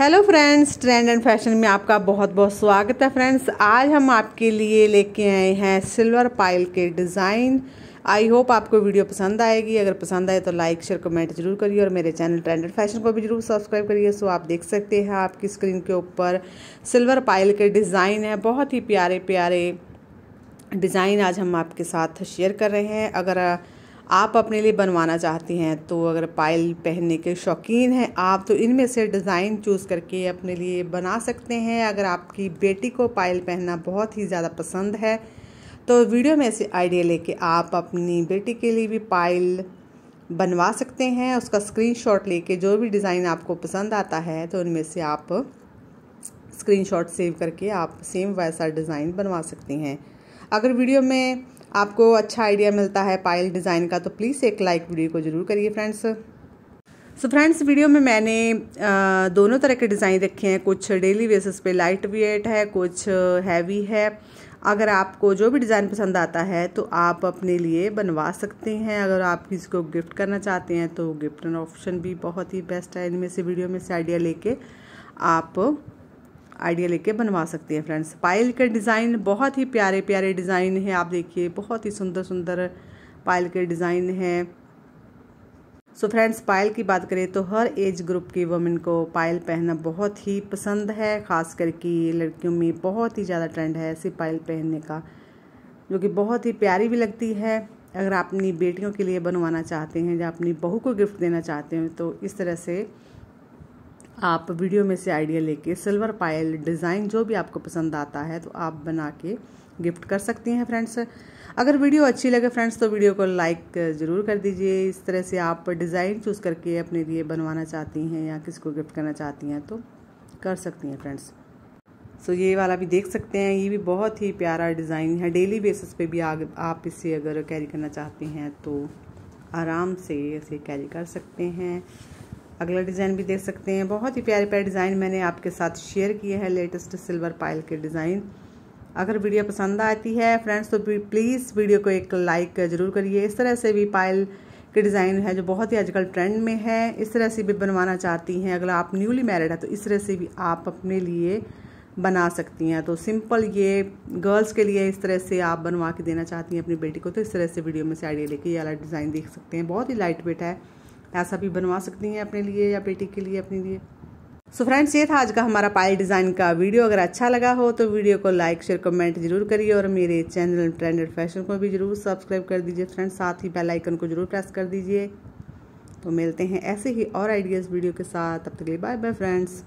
hello friends trend and fashion में आपका बहुत बहुत स्वागत है फ्रेंड्स आज हम आपके लिए लेके आए हैं सिल्वर पाइल के डिज़ाइन आई होप आपको वीडियो पसंद आएगी अगर पसंद आए तो लाइक शेयर कमेंट जरूर करिए और मेरे चैनल ट्रेंड एंड फैशन को भी जरूर सब्सक्राइब करिए सो आप देख सकते हैं आपकी स्क्रीन के ऊपर सिल्वर पाइल के डिज़ाइन है बहुत ही प्यारे प्यारे डिज़ाइन आज हम आपके साथ शेयर कर रहे हैं अगर आप अपने लिए बनवाना चाहती हैं तो अगर पायल पहनने के शौकीन हैं आप तो इनमें से डिज़ाइन चूज़ करके अपने लिए बना सकते हैं अगर आपकी बेटी को पायल पहनना बहुत ही ज़्यादा पसंद है तो वीडियो में से आइडिया लेके आप अपनी बेटी के लिए भी पायल बनवा सकते हैं उसका स्क्रीनशॉट लेके जो भी डिज़ाइन आपको पसंद आता है तो उनमें से आप स्क्रीनशॉट सेव करके आप सेम वैसा डिज़ाइन बनवा सकती हैं अगर वीडियो में आपको अच्छा आइडिया मिलता है पायल डिज़ाइन का तो प्लीज़ एक लाइक वीडियो को ज़रूर करिए फ्रेंड्स सो फ्रेंड्स वीडियो में मैंने आ, दोनों तरह के डिज़ाइन रखे हैं कुछ डेली बेसिस पे लाइट वेट है कुछ हैवी है अगर आपको जो भी डिज़ाइन पसंद आता है तो आप अपने लिए बनवा सकते हैं अगर आप किसी को गिफ्ट करना चाहते हैं तो गिफ्ट ऑप्शन भी बहुत ही बेस्ट है इनमें से वीडियो में से आइडिया लेके आप आइडिया लेके बनवा सकते हैं फ्रेंड्स पायल के डिज़ाइन बहुत ही प्यारे प्यारे डिज़ाइन हैं आप देखिए बहुत ही सुंदर सुंदर पायल के डिज़ाइन हैं सो so फ्रेंड्स पायल की बात करें तो हर एज ग्रुप की वुमेन को पायल पहनना बहुत ही पसंद है ख़ास करके लड़कियों में बहुत ही ज़्यादा ट्रेंड है ऐसी पायल पहनने का जो कि बहुत ही प्यारी भी लगती है अगर आप अपनी बेटियों के लिए बनवाना चाहते हैं या अपनी बहू को गिफ्ट देना चाहते हैं तो इस तरह से आप वीडियो में से आइडिया लेके सिल्वर पायल डिज़ाइन जो भी आपको पसंद आता है तो आप बना के गिफ्ट कर सकती हैं फ्रेंड्स अगर वीडियो अच्छी लगे फ्रेंड्स तो वीडियो को लाइक ज़रूर कर दीजिए इस तरह से आप डिज़ाइन चूज़ करके अपने लिए बनवाना चाहती हैं या किसी को गिफ्ट करना चाहती हैं तो कर सकती हैं फ्रेंड्स सो ये वाला भी देख सकते हैं ये भी बहुत ही प्यारा डिज़ाइन है डेली बेसिस पे भी आप इसे अगर कैरी करना चाहते हैं तो आराम से इसे कैरी कर सकते हैं अगला डिज़ाइन भी देख सकते हैं बहुत ही प्यारे प्यारे डिज़ाइन मैंने आपके साथ शेयर किए हैं लेटेस्ट सिल्वर पायल के डिज़ाइन अगर वीडियो पसंद आती है फ्रेंड्स तो प्लीज़ वीडियो को एक लाइक ज़रूर करिए इस तरह से भी पायल के डिज़ाइन है जो बहुत ही आजकल ट्रेंड में है इस तरह से भी बनवाना चाहती हैं अगर आप न्यूली मैरिड है तो इस तरह से भी आप अपने लिए बना सकती हैं तो सिंपल ये गर्ल्स के लिए इस तरह से आप बनवा के देना चाहती हैं अपनी बेटी को तो इस तरह से वीडियो में से आइडिया लेके ये वाला डिज़ाइन देख सकते हैं बहुत ही लाइट वेट है ऐसा भी बनवा सकती हैं अपने लिए या बेटी के लिए अपने लिए सो फ्रेंड्स ये था आज का हमारा पायल डिज़ाइन का वीडियो अगर अच्छा लगा हो तो वीडियो को लाइक शेयर कमेंट जरूर करिए और मेरे चैनल ट्रेंडेड फैशन को भी जरूर सब्सक्राइब कर दीजिए फ्रेंड्स साथ ही बेल आइकन को जरूर प्रेस कर दीजिए तो मिलते हैं ऐसे ही और आइडियाज़ वीडियो के साथ अब तक लिए बाय बाय फ्रेंड्स